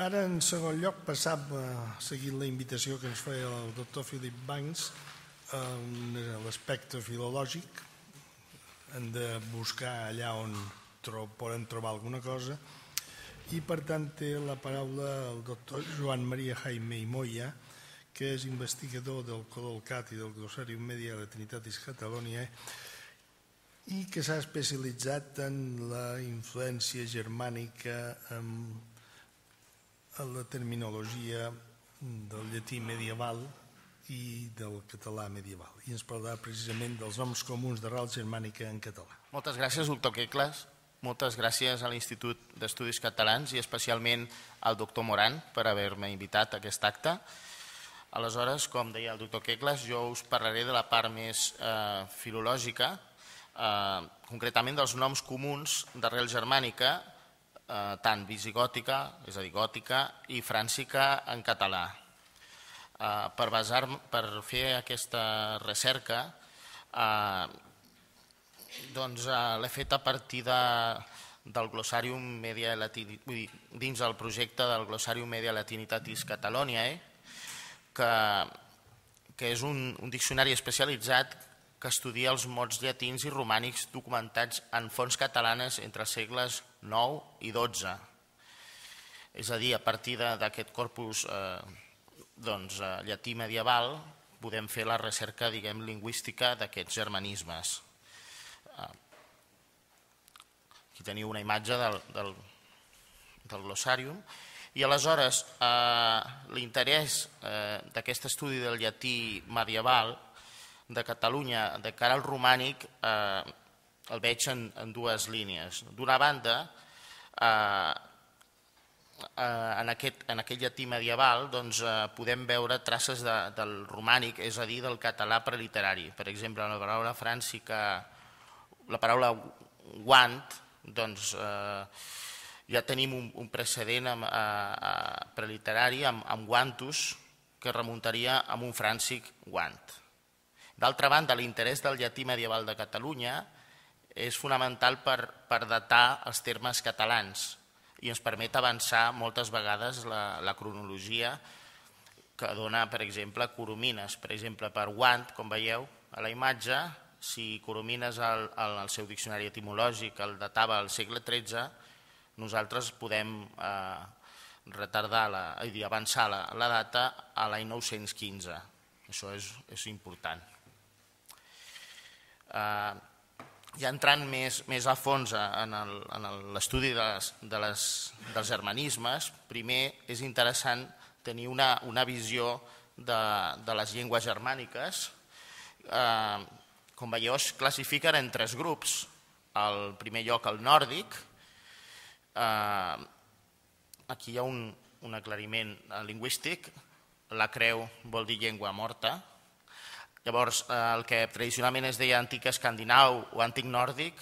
Ara, en segon lloc, passam, seguint la invitació que ens feia el doctor Philip Banks, en l'aspecte filològic, hem de buscar allà on poden trobar alguna cosa, i per tant té la paraula el doctor Joan Maria Jaime Imoia, que és investigador del CODOLCAT i del Glossari Media de i Catalonia, i que s'ha especialitzat en la influència germànica en a la terminologia del llatí medieval i del català medieval. I ens parlarà precisament dels noms comuns d'arrel germànica en català. Moltes gràcies, doctor Quecles. Moltes gràcies a l'Institut d'Estudis Catalans i especialment al doctor Moran per haver-me invitat a aquest acte. Aleshores, com deia el doctor Quecles, jo us parlaré de la part més eh, filològica, eh, concretament dels noms comuns d'arrel germànica Eh, tant visigòtica, és a dir, gòtica, i fràncica en català. Eh, per, basar, per fer aquesta recerca, eh, doncs eh, l'he fet a partir de, del Glossarium media Latinitatis, vull dir, dins del projecte del Glossarium media latinitatis Catalonia, eh, que, que és un, un diccionari especialitzat que estudia els mots llatins i romànics documentats en fonts catalanes entre els segles IX i XII. És a dir, a partir d'aquest corpus eh, doncs, eh, llatí medieval podem fer la recerca diguem, lingüística d'aquests germanismes. Eh, aquí teniu una imatge del, del, del glossàrium. I aleshores eh, l'interès eh, d'aquest estudi del llatí medieval de Catalunya de cara al romànic eh, el veig en, en dues línies. D'una banda, eh, eh en, aquest, en aquest llatí medieval doncs, eh, podem veure traces de, del romànic, és a dir, del català preliterari. Per exemple, la paraula frànsica, la paraula guant, doncs, eh, ja tenim un, un precedent amb, eh, eh, preliterari amb, amb guantus que remuntaria amb un frànsic guant. D'altra banda, l'interès del llatí medieval de Catalunya és fonamental per, per datar els termes catalans i ens permet avançar moltes vegades la, la cronologia que dona, per exemple, Coromines. Per exemple, per Guant, com veieu a la imatge, si Coromines al, al, al seu diccionari etimològic el datava al segle XIII, nosaltres podem eh, retardar la, i avançar la, la data a l'any 915. Això és, és important eh, ja entrant més, més a fons eh, en l'estudi de de les, dels germanismes, primer és interessant tenir una, una visió de, de les llengües germàniques. Eh, com veieu, es classifiquen en tres grups. Al primer lloc, el nòrdic. Eh, aquí hi ha un, un aclariment eh, lingüístic. La creu vol dir llengua morta, Llavors, eh, el que tradicionalment es deia antic escandinau o antic nòrdic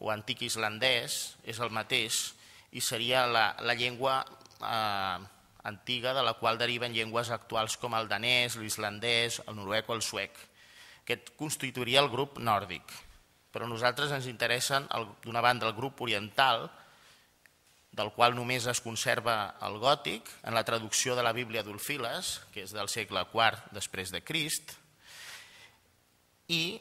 o antic islandès és el mateix i seria la, la llengua eh, antiga de la qual deriven llengües actuals com el danès, l'islandès, el noruec o el suec. Aquest constituiria el grup nòrdic. Però a nosaltres ens interessen, d'una banda, el grup oriental, del qual només es conserva el gòtic, en la traducció de la Bíblia d'Ulfiles, que és del segle IV després de Crist, i,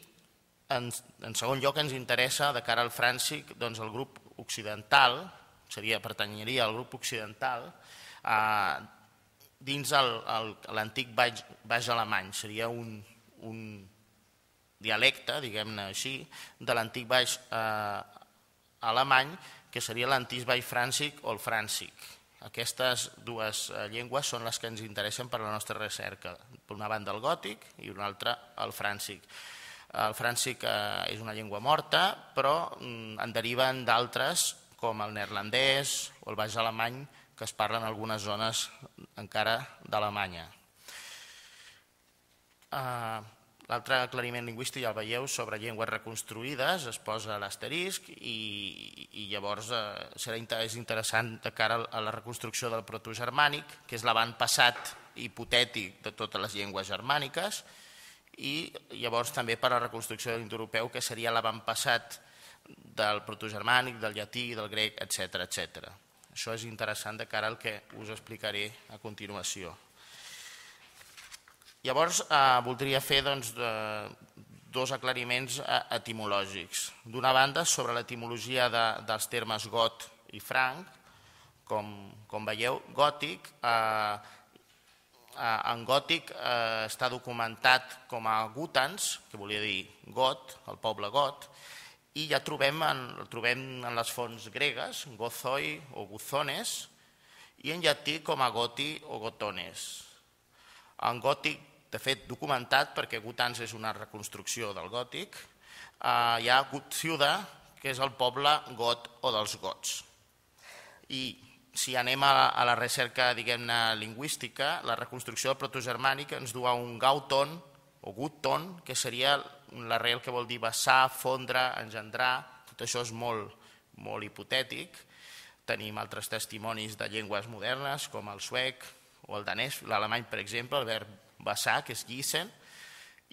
en, en segon lloc, ens interessa, de cara al Fràncic, doncs el grup occidental, seria, pertanyeria al grup occidental, eh, dins l'antic baix, baix alemany. Seria un, un dialecte, diguem-ne així, de l'antic baix eh, alemany, que seria l'antic baix fràncic o el fràncic. Aquestes dues eh, llengües són les que ens interessen per a la nostra recerca. Per una banda el gòtic i una altra el fràncic. El fràncic eh, és una llengua morta, però mm, en deriven d'altres, com el neerlandès o el baix alemany, que es parla en algunes zones encara d'Alemanya. Eh, l'altre aclariment lingüístic ja el veieu sobre llengües reconstruïdes, es posa l'asterisc i, i llavors eh, serà interessant de cara a la reconstrucció del protogermànic, que és l'avantpassat hipotètic de totes les llengües germàniques, i llavors també per a la reconstrucció de l'indoeuropeu, que seria l'avantpassat del protogermànic, del llatí, del grec, etc etc. Això és interessant de cara al que us explicaré a continuació. Llavors, eh, voldria fer doncs, de, dos aclariments eh, etimològics. D'una banda, sobre l'etimologia de, dels termes got i franc, com, com veieu, gòtic eh, Eh, en gòtic eh, està documentat com a Gutans, que volia dir Got, el poble Got, i ja trobem en, el trobem en les fonts gregues, Gozoi o Guzones, i en llatí com a Goti o Gotones. En gòtic, de fet, documentat, perquè Gutans és una reconstrucció del gòtic, eh, hi ha Gutciuda, que és el poble got o dels gots. I si anem a la, a la recerca diguem-ne lingüística, la reconstrucció del protogermànic ens du a un gauton o gutton, que seria l'arrel que vol dir vessar, fondre, engendrar, tot això és molt, molt hipotètic. Tenim altres testimonis de llengües modernes, com el suec o el danès, l'alemany, per exemple, el verb vessar, que és llissen,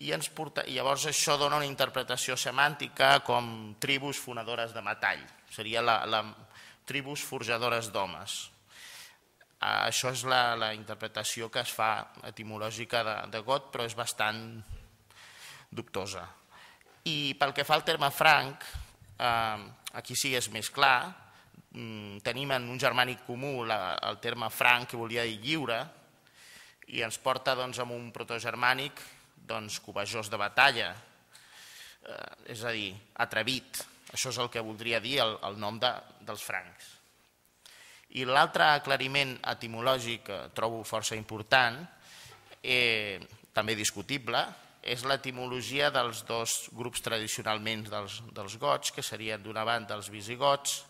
i ens porta... I llavors això dona una interpretació semàntica com tribus fonadores de metall. Seria la, la, tribus forjadores d'homes. Ah, això és la, la interpretació que es fa etimològica de, de got, però és bastant dubtosa. I pel que fa al terme franc, eh, aquí sí és més clar, mm, tenim en un germànic comú la, el terme franc, que volia dir lliure, i ens porta doncs, amb un protogermànic doncs, covejós de batalla, eh, és a dir, atrevit, això és el que voldria dir el, el nom de, dels francs. I l'altre aclariment etimològic que trobo força important, eh, també discutible, és l'etimologia dels dos grups tradicionalment dels, dels gots, que serien d'una banda els visigots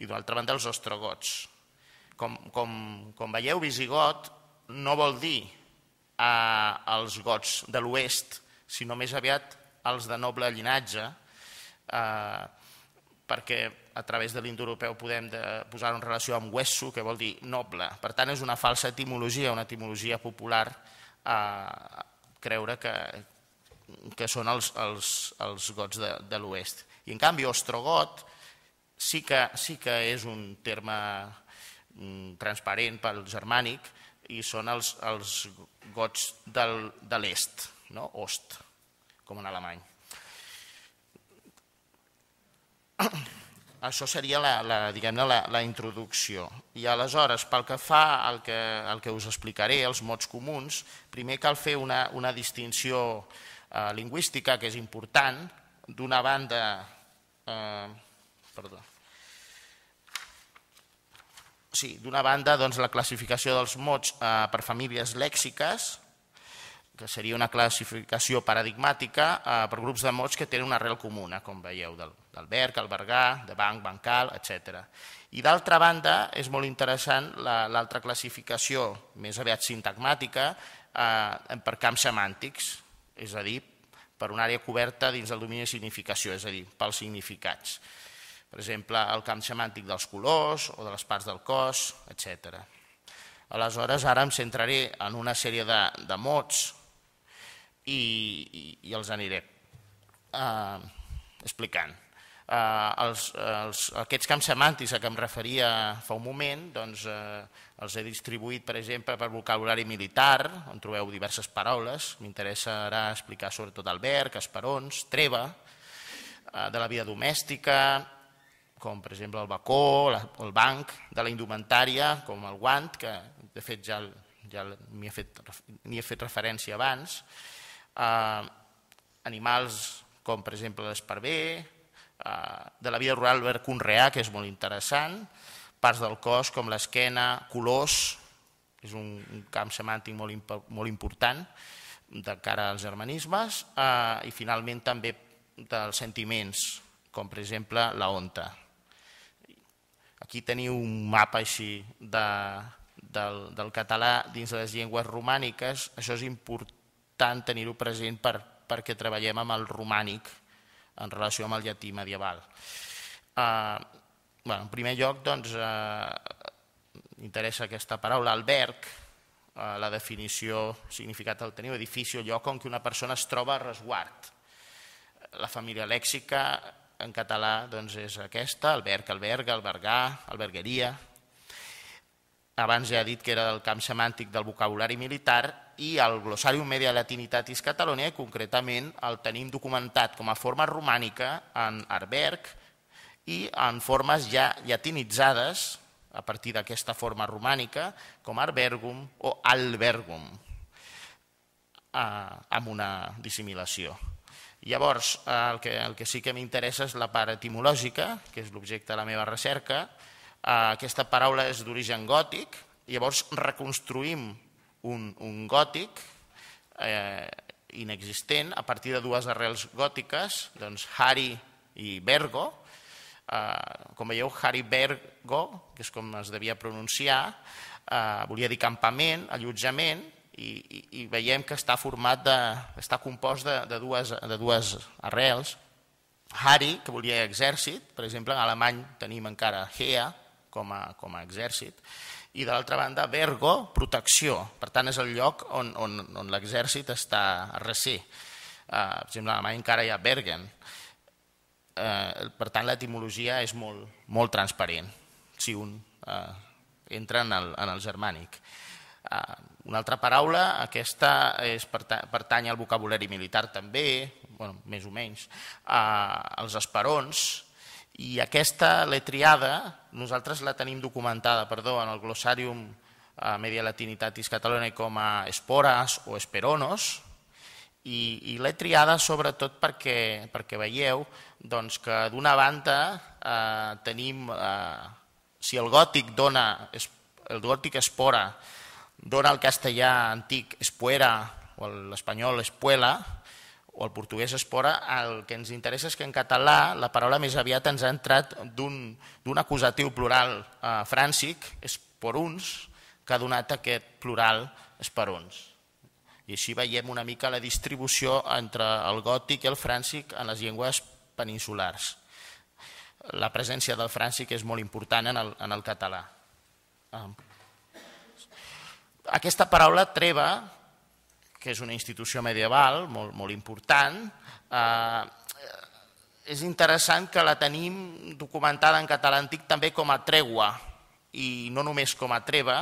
i d'una altra banda els ostrogots. Com, com, com veieu, visigot no vol dir eh, els gots de l'oest, sinó més aviat els de noble llinatge, Eh, perquè a través de l'indoeuropeu podem posar-ho en relació amb hueso, que vol dir noble. Per tant, és una falsa etimologia, una etimologia popular eh, creure que, que són els, els, els gots de, de l'oest. I en canvi, ostrogot sí que, sí que és un terme mm, transparent pel germànic i són els, els gots del, de l'est, no? ost, com en alemany. Això seria la, la, diguem-ne la, la introducció. I aleshores, pel que fa al que, al que us explicaré, els mots comuns, primer cal fer una, una distinció eh, lingüística que és important. D'una banda, eh, perdó, sí, d'una banda doncs, la classificació dels mots eh, per famílies lèxiques, que seria una classificació paradigmàtica eh, per grups de mots que tenen una arrel comuna, com veieu, del, del Berg, el de Banc, Bancal, etc. I d'altra banda, és molt interessant l'altra la, classificació, més aviat sintagmàtica, eh, per camps semàntics, és a dir, per una àrea coberta dins del domini de significació, és a dir, pels significats. Per exemple, el camp semàntic dels colors o de les parts del cos, etc. Aleshores, ara em centraré en una sèrie de, de mots i, i, i els aniré eh, explicant. Eh, els, els, aquests camps semàntics a què em referia fa un moment, doncs, eh, els he distribuït, per exemple, per vocabulari militar, on trobeu diverses paraules. M'interessarà explicar sobretot alberg, esperons, treva, eh, de la vida domèstica, com per exemple el bacó, el banc, de la indumentària, com el guant, que de fet ja, ja n'hi he, he fet referència abans, eh, animals com per exemple l'esparver, eh, de la vida rural ver conrear, que és molt interessant, parts del cos com l'esquena, colors, és un camp semàntic molt, molt important de cara als germanismes, eh, i finalment també dels sentiments, com per exemple la onta. Aquí teniu un mapa així de, del, del català dins de les llengües romàniques, això és important important tenir-ho present per, perquè treballem amb el romànic en relació amb el llatí medieval. Eh, bueno, en primer lloc, doncs, eh, interessa aquesta paraula, alberg, eh, la definició, significat del teniu, edifici o lloc on una persona es troba a resguard. La família lèxica en català doncs, és aquesta, alberg, alberga, albergar, albergueria, abans ja he dit que era del camp semàntic del vocabulari militar, i el Glossarium Media Latinitatis Catalonia, i concretament el tenim documentat com a forma romànica en Arberg i en formes ja llatinitzades, a partir d'aquesta forma romànica, com Arbergum o Albergum, eh, amb una dissimilació. Llavors, eh, el que, el que sí que m'interessa és la part etimològica, que és l'objecte de la meva recerca, Eh, aquesta paraula és d'origen gòtic, llavors reconstruïm un, un gòtic eh, inexistent a partir de dues arrels gòtiques, doncs Hari i Bergo. Eh, com veieu, Hari Bergo, que és com es devia pronunciar, eh, volia dir campament, allotjament, i, i, i veiem que està format de, està compost de, de, dues, de dues arrels. Hari, que volia exèrcit, per exemple, en alemany tenim encara Hea, com a, com a exèrcit. I de l'altra banda, Vergo, protecció. Per tant, és el lloc on, on, on l'exèrcit està a recer. Eh, per exemple, a encara hi ha Bergen. Eh, per tant, l'etimologia és molt, molt transparent si un eh, entra en el, en el germànic. Eh, una altra paraula, aquesta és, pertany al vocabulari militar també, bueno, més o menys, eh, els esperons, i aquesta letriada nosaltres la tenim documentada, perdó, en el glossàrium eh, Media Latinitatis Catalana com a esporas o esperonos, i, i l'he triada sobretot perquè, perquè veieu doncs, que d'una banda eh, tenim, eh, si el gòtic dona, el gòtic espora, dona el castellà antic espuera o l'espanyol espuela, o el portuguès espora, el que ens interessa és que en català la paraula més aviat ens ha entrat d'un acusatiu plural eh, és fràncic, esporuns, que ha donat aquest plural esperons. I així veiem una mica la distribució entre el gòtic i el fràncic en les llengües peninsulars. La presència del fràncic és molt important en el, en el català. Aquesta paraula treva que és una institució medieval molt, molt important, eh, és interessant que la tenim documentada en català antic també com a tregua i no només com a treva,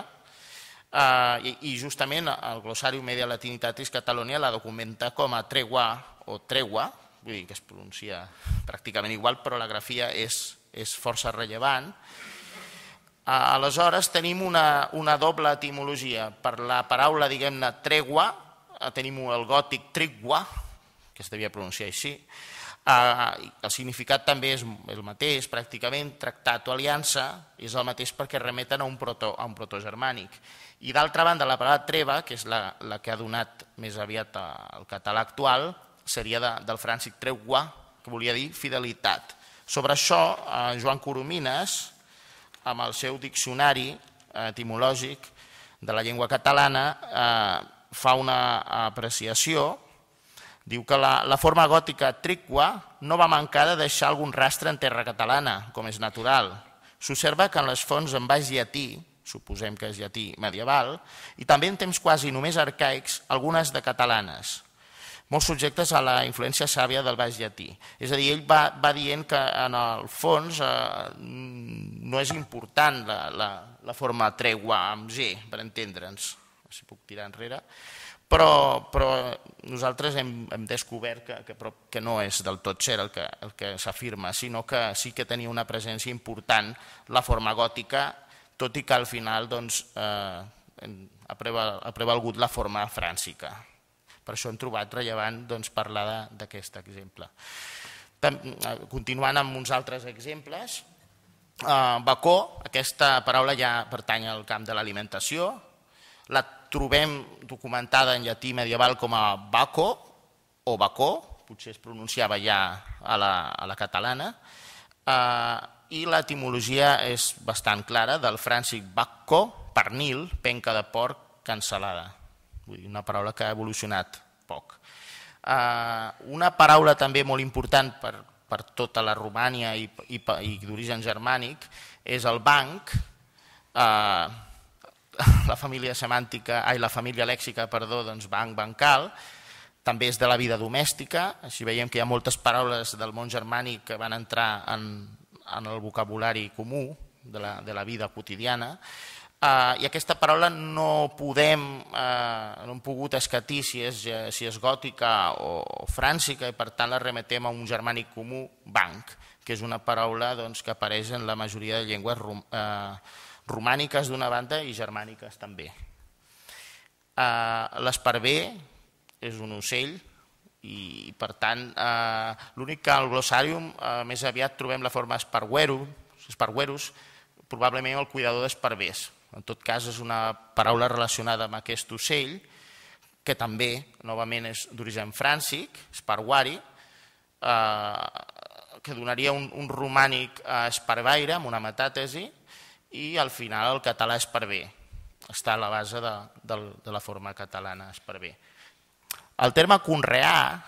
eh, i, i justament el glossari Media Latinitatis Catalonia la documenta com a tregua o tregua, vull dir que es pronuncia pràcticament igual, però la grafia és, és força rellevant. Eh, aleshores tenim una, una doble etimologia per la paraula, diguem-ne, tregua, Eh, tenim el gòtic trigua, que es devia pronunciar així, eh, el significat també és el mateix, pràcticament, tractat o aliança, és el mateix perquè remeten a un, proto, a un protogermànic. I d'altra banda, la paraula treva, que és la, la que ha donat més aviat al eh, català actual, seria de, del frànsic treugua, que volia dir fidelitat. Sobre això, Joan Coromines, amb el seu diccionari etimològic de la llengua catalana, eh, fa una apreciació, diu que la, la forma gòtica tríqua no va mancar de deixar algun rastre en terra catalana, com és natural. S'observa que en les fonts en baix llatí, suposem que és llatí medieval, i també en temps quasi només arcaics, algunes de catalanes, molt subjectes a la influència sàvia del baix llatí. És a dir, ell va, va dient que en el fons eh, no és important la, la, la forma tregua amb G, per entendre'ns si puc tirar enrere, però, però nosaltres hem, hem descobert que, que, que no és del tot cert el que, el que s'afirma, sinó que sí que tenia una presència important la forma gòtica, tot i que al final doncs, eh, ha, prevalgut la forma fràncica. Per això hem trobat rellevant doncs, parlar d'aquest exemple. Eh, continuant amb uns altres exemples, eh, bacó, aquesta paraula ja pertany al camp de l'alimentació, la trobem documentada en llatí medieval com a Baco o Bacó, potser es pronunciava ja a la, a la catalana, eh, i l'etimologia és bastant clara, del fràncic Bacó, pernil, penca de porc, cancel·lada. Vull dir, una paraula que ha evolucionat poc. Eh, una paraula també molt important per, per tota la Romània i, i, i d'origen germànic és el banc, eh, la família semàntica, ai, la família lèxica, perdó, doncs banc, bancal, també és de la vida domèstica, així veiem que hi ha moltes paraules del món germànic que van entrar en, en el vocabulari comú de la, de la vida quotidiana, Uh, I aquesta paraula no podem, uh, no hem pogut escatir si és, si és gòtica o, o frànsica i per tant la remetem a un germànic comú, banc, que és una paraula doncs, que apareix en la majoria de llengües uh, romàniques d'una banda i germàniques també. Eh, L'esparver és un ocell i, per tant, eh, l'únic que al glossàrium eh, més aviat trobem la forma esparguerum, esparguerus, probablement el cuidador d'esparvers. En tot cas, és una paraula relacionada amb aquest ocell, que també, novament, és d'origen fràncic, esparguari, eh, que donaria un, un romànic eh, esparvaire, amb una metàtesi, i al final el català és per bé, està a la base de, de, de la forma catalana, és per bé. El terme conrear,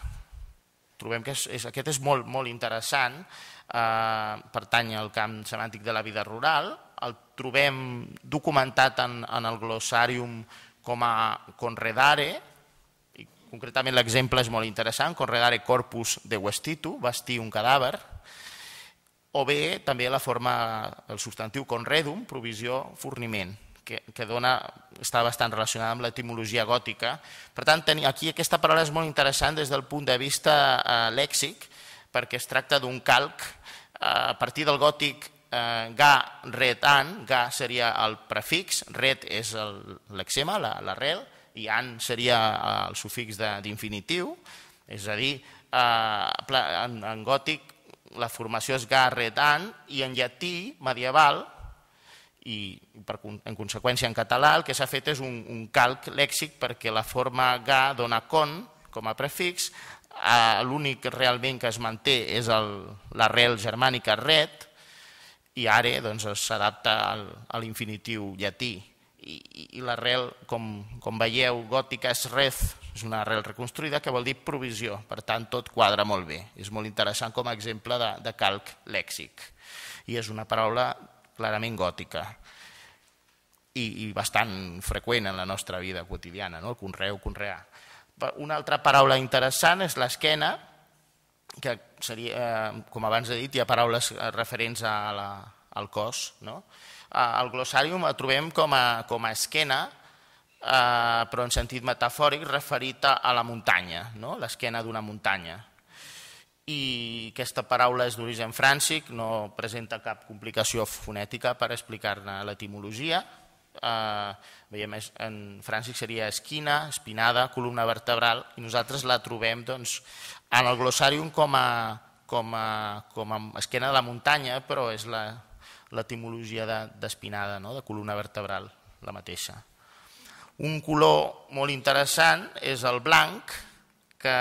trobem que és, és, aquest és molt, molt interessant, eh, pertany al camp semàntic de la vida rural, el trobem documentat en, en el glossàrium com a conredare, i concretament l'exemple és molt interessant, conredare corpus de vestitu, vestir un cadàver, o bé també la forma, el substantiu conredum, provisió, forniment, que, que dona, està bastant relacionada amb l'etimologia gòtica. Per tant, tenir, aquí aquesta paraula és molt interessant des del punt de vista eh, lèxic, perquè es tracta d'un calc eh, a partir del gòtic eh, ga, ret, an, ga seria el prefix, ret és l'exema, l'arrel, i an seria eh, el sufix d'infinitiu, és a dir, eh, en, en gòtic la formació és garretant i en llatí medieval i per, en conseqüència en català el que s'ha fet és un, un calc lèxic perquè la forma ga dona con com a prefix, l'únic realment que es manté és l'arrel germànica red i are doncs, s'adapta doncs, a l'infinitiu llatí i, i l'arrel, com, com veieu, gòtica és res és una arrel reconstruïda que vol dir provisió. Per tant, tot quadra molt bé. És molt interessant com a exemple de, de calc lèxic. I és una paraula clarament gòtica i, i bastant freqüent en la nostra vida quotidiana, no? el conreu, conrear. Una altra paraula interessant és l'esquena, que seria, eh, com abans he dit, hi ha paraules eh, referents a la, al cos. No? Al glossàrium la trobem com a, com a esquena, Eh, però en sentit metafòric, referit a la muntanya, no? l'esquena d'una muntanya. I aquesta paraula és d'origen frànsic, no presenta cap complicació fonètica per explicar-ne l'etimologia. Eh, veiem, en frànsic seria esquina, espinada, columna vertebral, i nosaltres la trobem doncs, en el glossàrium com a, com a, com a esquena de la muntanya, però és l'etimologia d'espinada, no? de columna vertebral, la mateixa. Un color molt interessant és el blanc, que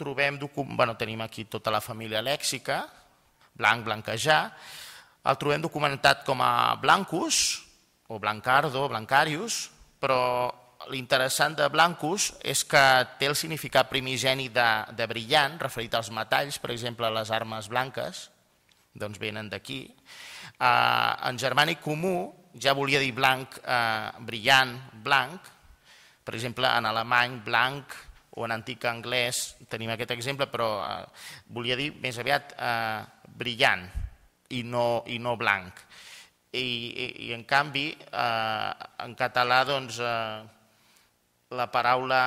trobem, bueno, tenim aquí tota la família lèxica, blanc, blanquejar, el trobem documentat com a blancus, o blancardo, blancarius, però l'interessant de blancus és que té el significat primigeni de, de brillant, referit als metalls, per exemple, les armes blanques, doncs venen d'aquí. Eh, en germànic comú, ja volia dir blanc eh, brillant, blanc. Per exemple, en alemany, blanc, o en antic anglès tenim aquest exemple, però eh, volia dir més aviat eh, brillant i no, i no blanc. I, i, i en canvi, eh, en català, doncs, eh, la paraula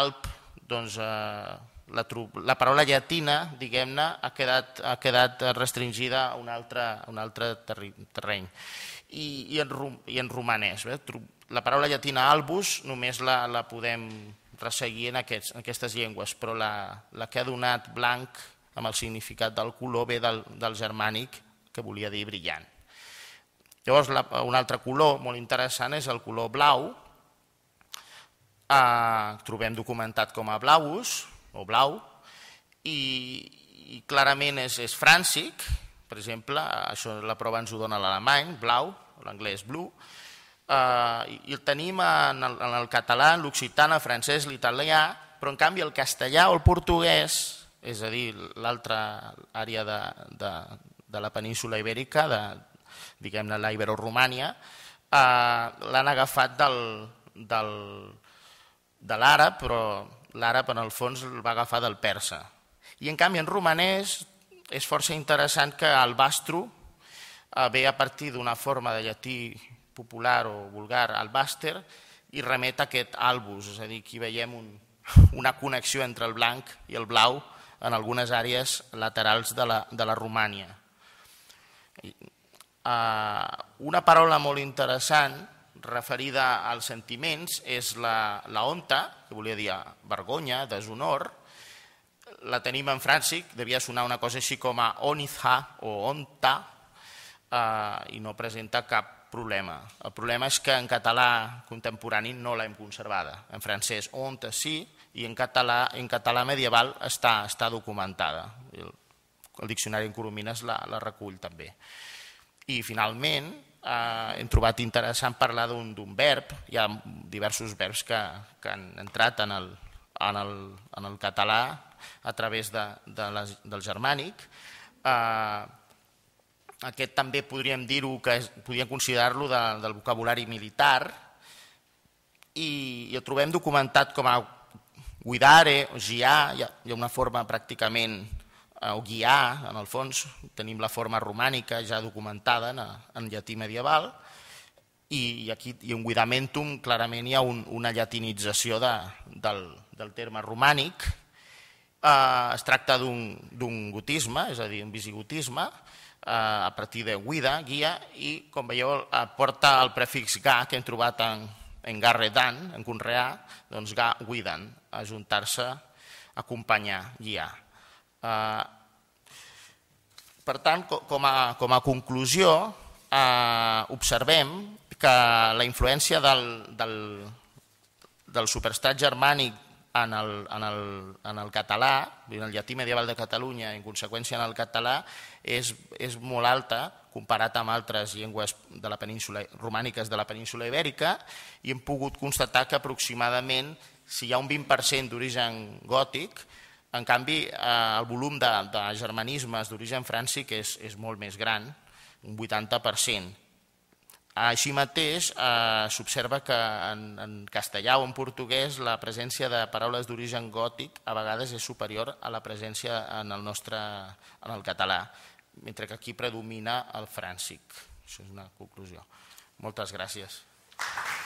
alp, doncs, eh, la, la paraula llatina, diguem-ne, ha, quedat, ha quedat restringida a un altre, a un altre terreny. I, i, en, i en romanès. Eh? La paraula llatina albus només la, la podem resseguir en, aquests, en aquestes llengües, però la, la que ha donat blanc amb el significat del color ve del, del germànic, que volia dir brillant. Llavors, la, un altre color molt interessant és el color blau, eh, trobem documentat com a blaus, o blau, i, i clarament és, és fràncic, per exemple, això la prova ens ho dona l'alemany, blau, l'anglès blue, eh, i el tenim en el, en el català, l'occità, el francès, l'italià, però en canvi el castellà o el portuguès, és a dir, l'altra àrea de, de, de la península ibèrica, de diguem-ne la Ibero-Romània, eh, l'han agafat del, del, de l'àrab, però l'àrab en el fons el va agafar del persa. I en canvi en romanès és força interessant que el bastro eh, ve a partir d'una forma de llatí popular o vulgar, al bàster, i remet a aquest albus, és a dir, aquí veiem un, una connexió entre el blanc i el blau en algunes àrees laterals de la, de la Romània. I, eh, una paraula molt interessant referida als sentiments és la, la onta, que volia dir vergonya, deshonor, la tenim en fràncic, devia sonar una cosa així com a onizha o onta, eh, i no presenta cap problema. El problema és que en català contemporani no l'hem conservada. En francès, onta sí, i en català, en català medieval està, està documentada. El, el diccionari en Coromines la, la recull també. I finalment, eh, hem trobat interessant parlar d'un verb. Hi ha diversos verbs que, que han entrat en el, en el, en el català a través de, de les, del germànic. Eh, aquest també podríem dir-ho que és, podríem considerar-lo de, del vocabulari militar i, i el trobem documentat com a guidare, o giar, hi ha, hi ha una forma pràcticament Eh, o guiar, en el fons, tenim la forma romànica ja documentada en, eh, en llatí medieval, i, i aquí hi ha un guidamentum, clarament hi ha un, una llatinització de, del, del terme romànic. Eh, es tracta d'un gotisme, és a dir, un visigotisme, eh, a partir de guida, guia, i com veieu eh, porta el prefix ga que hem trobat en, en garredan, en conrear, doncs ga, guiden, ajuntar-se, acompanyar, guiar. Eh, per tant, com a, com a conclusió, eh, observem que la influència del, del, del superestat germànic en el, en el, en el català, en el llatí medieval de Catalunya, en conseqüència en el català, és, és molt alta comparat amb altres llengües de la península, romàniques de la península ibèrica i hem pogut constatar que aproximadament si hi ha un 20% d'origen gòtic, en canvi, eh, el volum de, de germanismes d'origen fràncic és, és molt més gran, un 80%. Així mateix, eh, s'observa que en, en castellà o en portuguès la presència de paraules d'origen gòtic a vegades és superior a la presència en el nostre en el català, mentre que aquí predomina el fràncic. Això és una conclusió. Moltes gràcies. Gràcies.